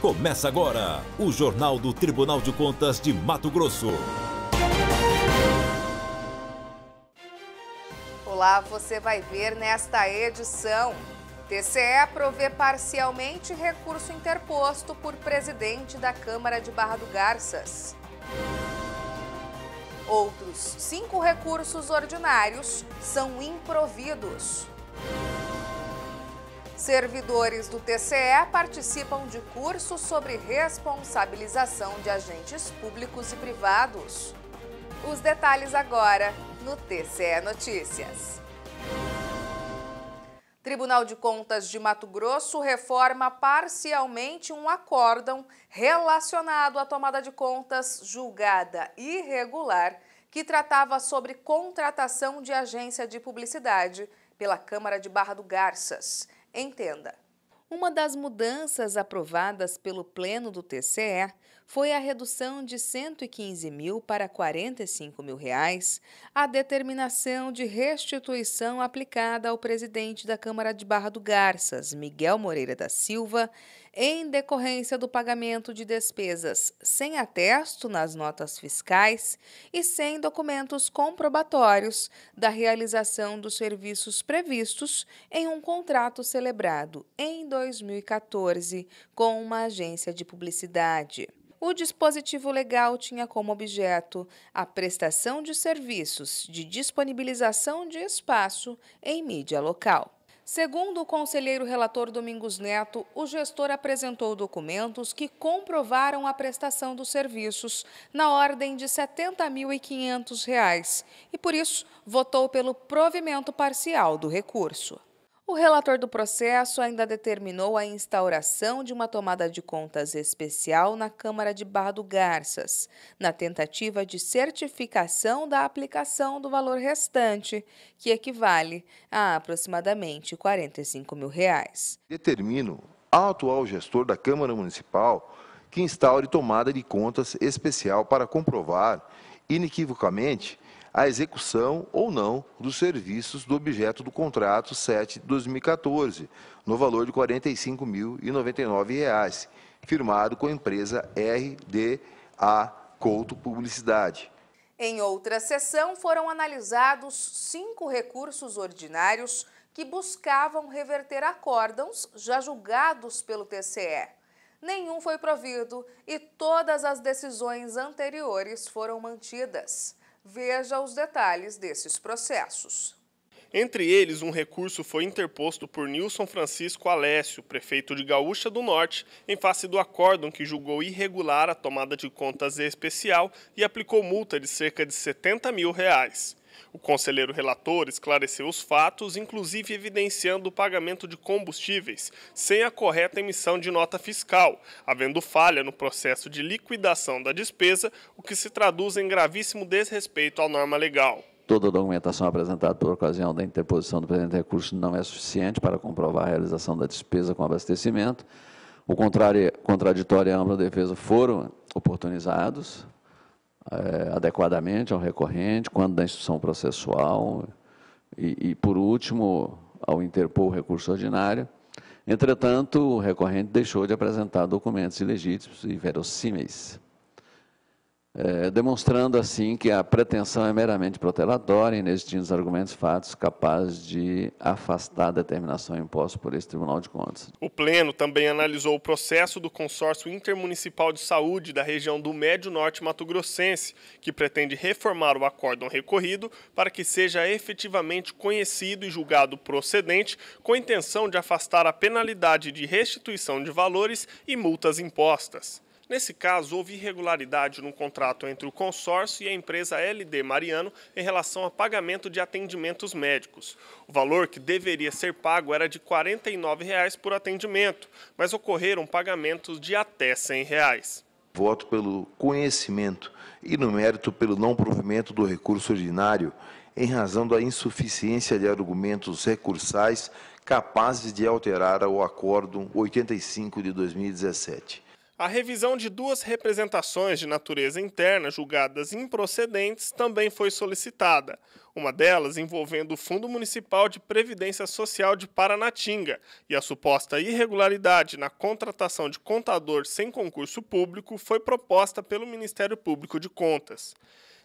Começa agora o Jornal do Tribunal de Contas de Mato Grosso. Olá, você vai ver nesta edição. TCE provê parcialmente recurso interposto por presidente da Câmara de Barra do Garças. Outros cinco recursos ordinários são improvidos. Servidores do TCE participam de cursos sobre responsabilização de agentes públicos e privados. Os detalhes agora no TCE Notícias. Tribunal de Contas de Mato Grosso reforma parcialmente um acórdão relacionado à tomada de contas julgada irregular que tratava sobre contratação de agência de publicidade pela Câmara de Barra do Garças. Entenda. Uma das mudanças aprovadas pelo Pleno do TCE foi a redução de 115 mil para 45 mil reais, a determinação de restituição aplicada ao presidente da Câmara de Barra do Garças, Miguel Moreira da Silva, em decorrência do pagamento de despesas sem atesto nas notas fiscais e sem documentos comprobatórios da realização dos serviços previstos em um contrato celebrado em 2014 com uma agência de publicidade. O dispositivo legal tinha como objeto a prestação de serviços de disponibilização de espaço em mídia local. Segundo o conselheiro relator Domingos Neto, o gestor apresentou documentos que comprovaram a prestação dos serviços na ordem de R$ 70.500 e, por isso, votou pelo provimento parcial do recurso. O relator do processo ainda determinou a instauração de uma tomada de contas especial na Câmara de Barra do Garças, na tentativa de certificação da aplicação do valor restante, que equivale a aproximadamente 45 mil reais. Determino ao atual gestor da Câmara Municipal que instaure tomada de contas especial para comprovar inequivocamente a execução ou não dos serviços do objeto do contrato 7 de 2014, no valor de R$ 45.099, firmado com a empresa RDA Couto Publicidade. Em outra sessão, foram analisados cinco recursos ordinários que buscavam reverter acórdãos já julgados pelo TCE. Nenhum foi provido e todas as decisões anteriores foram mantidas. Veja os detalhes desses processos. Entre eles, um recurso foi interposto por Nilson Francisco Alessio, prefeito de Gaúcha do Norte, em face do acórdão que julgou irregular a tomada de contas especial e aplicou multa de cerca de 70 mil reais. O conselheiro relator esclareceu os fatos, inclusive evidenciando o pagamento de combustíveis sem a correta emissão de nota fiscal, havendo falha no processo de liquidação da despesa, o que se traduz em gravíssimo desrespeito à norma legal. Toda a documentação apresentada por ocasião da interposição do presente recurso não é suficiente para comprovar a realização da despesa com abastecimento. O contrário, contraditório e a ampla defesa foram oportunizados é, adequadamente ao recorrente, quanto da instrução processual e, e, por último, ao interpor o recurso ordinário. Entretanto, o recorrente deixou de apresentar documentos ilegítimos e verossímeis. É, demonstrando assim que a pretensão é meramente protelatória, inexistindo os argumentos fatos capazes de afastar a determinação imposta por esse Tribunal de Contas. O Pleno também analisou o processo do Consórcio Intermunicipal de Saúde da região do Médio Norte Mato Grossense, que pretende reformar o acórdão recorrido para que seja efetivamente conhecido e julgado procedente, com a intenção de afastar a penalidade de restituição de valores e multas impostas. Nesse caso, houve irregularidade no contrato entre o consórcio e a empresa LD Mariano em relação a pagamento de atendimentos médicos. O valor que deveria ser pago era de R$ 49,00 por atendimento, mas ocorreram pagamentos de até R$ 100,00 voto pelo conhecimento e no mérito pelo não provimento do recurso ordinário, em razão da insuficiência de argumentos recursais capazes de alterar o Acordo 85 de 2017. A revisão de duas representações de natureza interna julgadas improcedentes também foi solicitada, uma delas envolvendo o Fundo Municipal de Previdência Social de Paranatinga e a suposta irregularidade na contratação de contador sem concurso público foi proposta pelo Ministério Público de Contas.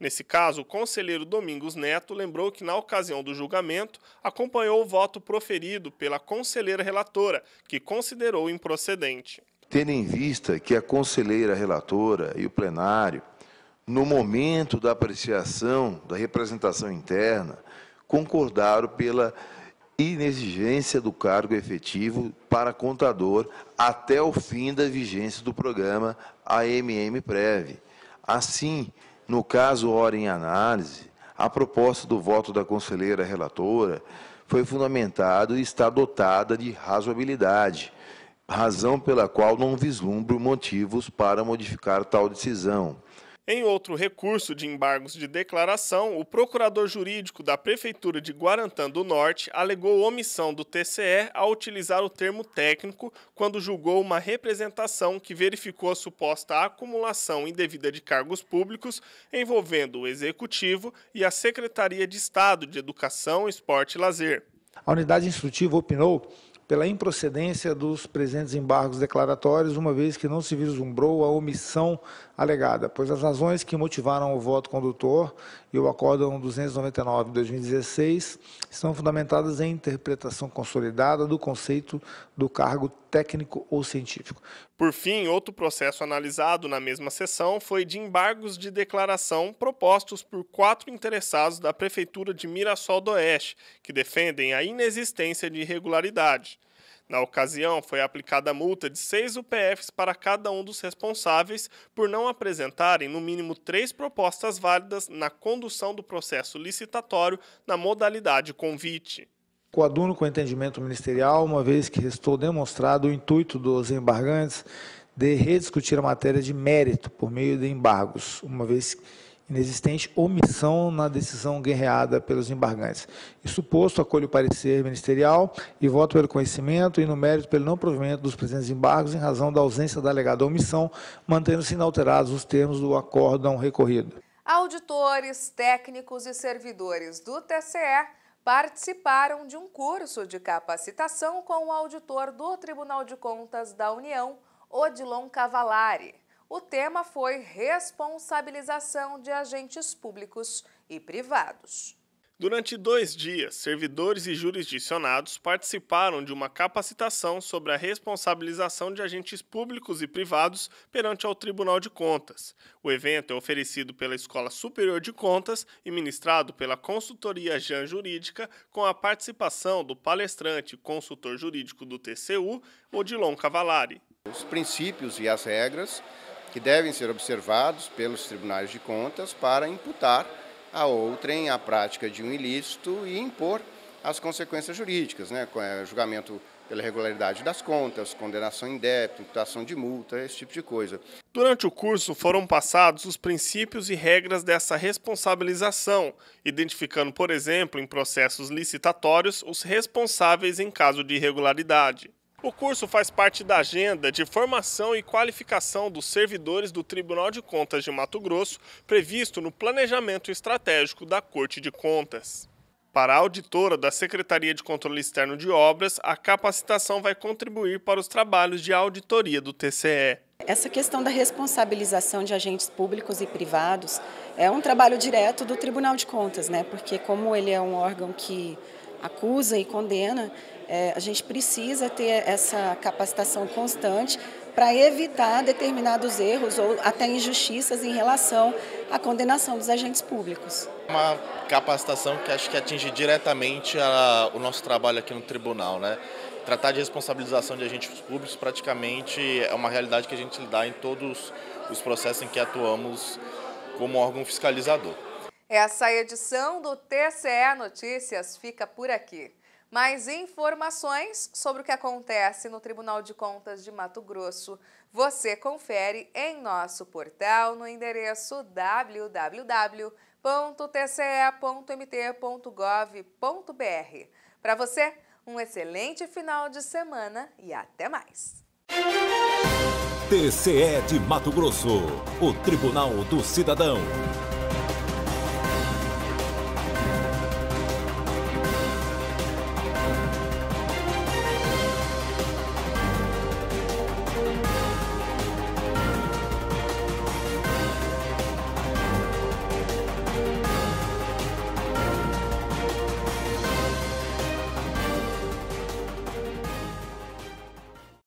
Nesse caso, o conselheiro Domingos Neto lembrou que, na ocasião do julgamento, acompanhou o voto proferido pela conselheira relatora, que considerou improcedente tendo em vista que a conselheira relatora e o plenário, no momento da apreciação da representação interna, concordaram pela inexigência do cargo efetivo para contador até o fim da vigência do programa AMM Prev. Assim, no caso ora em análise, a proposta do voto da conselheira relatora foi fundamentada e está dotada de razoabilidade, razão pela qual não vislumbro motivos para modificar tal decisão. Em outro recurso de embargos de declaração, o procurador jurídico da Prefeitura de Guarantã do Norte alegou omissão do TCE ao utilizar o termo técnico quando julgou uma representação que verificou a suposta acumulação indevida de cargos públicos envolvendo o Executivo e a Secretaria de Estado de Educação, Esporte e Lazer. A unidade instrutiva opinou pela improcedência dos presentes embargos declaratórios, uma vez que não se vislumbrou a omissão alegada, pois as razões que motivaram o voto condutor e o Acórdão 299 de 2016 estão fundamentadas em interpretação consolidada do conceito do cargo técnico ou científico. Por fim, outro processo analisado na mesma sessão foi de embargos de declaração propostos por quatro interessados da Prefeitura de Mirassol do Oeste, que defendem a inexistência de irregularidade. Na ocasião, foi aplicada a multa de seis UPFs para cada um dos responsáveis por não apresentarem no mínimo três propostas válidas na condução do processo licitatório na modalidade convite. Coaduno com entendimento ministerial, uma vez que restou demonstrado o intuito dos embargantes de rediscutir a matéria de mérito por meio de embargos, uma vez que inexistente omissão na decisão guerreada pelos embargantes. Suposto acolho o parecer ministerial e voto pelo conhecimento e no mérito pelo não provimento dos presentes embargos em razão da ausência da alegada omissão, mantendo-se inalterados os termos do acórdão recorrido. Auditores, técnicos e servidores do TCE participaram de um curso de capacitação com o auditor do Tribunal de Contas da União, Odilon Cavalari. O tema foi responsabilização de agentes públicos e privados. Durante dois dias, servidores e jurisdicionados participaram de uma capacitação sobre a responsabilização de agentes públicos e privados perante ao Tribunal de Contas. O evento é oferecido pela Escola Superior de Contas e ministrado pela Consultoria Jan Jurídica, com a participação do palestrante e consultor jurídico do TCU, Odilon Cavalari. Os princípios e as regras que devem ser observados pelos tribunais de contas para imputar a outrem a prática de um ilícito e impor as consequências jurídicas, né? É, julgamento pela regularidade das contas, condenação em débito, imputação de multa, esse tipo de coisa. Durante o curso foram passados os princípios e regras dessa responsabilização, identificando, por exemplo, em processos licitatórios, os responsáveis em caso de irregularidade. O curso faz parte da agenda de formação e qualificação dos servidores do Tribunal de Contas de Mato Grosso, previsto no Planejamento Estratégico da Corte de Contas. Para a auditora da Secretaria de Controle Externo de Obras, a capacitação vai contribuir para os trabalhos de auditoria do TCE. Essa questão da responsabilização de agentes públicos e privados é um trabalho direto do Tribunal de Contas, né? Porque como ele é um órgão que acusa e condena, é, a gente precisa ter essa capacitação constante para evitar determinados erros ou até injustiças em relação à condenação dos agentes públicos. Uma capacitação que acho que atinge diretamente a, o nosso trabalho aqui no tribunal, né? Tratar de responsabilização de agentes públicos praticamente é uma realidade que a gente dá em todos os processos em que atuamos como órgão fiscalizador. Essa edição do TCE Notícias fica por aqui. Mais informações sobre o que acontece no Tribunal de Contas de Mato Grosso você confere em nosso portal no endereço www.tce.mt.gov.br. Para você, um excelente final de semana e até mais! TCE de Mato Grosso, o Tribunal do Cidadão.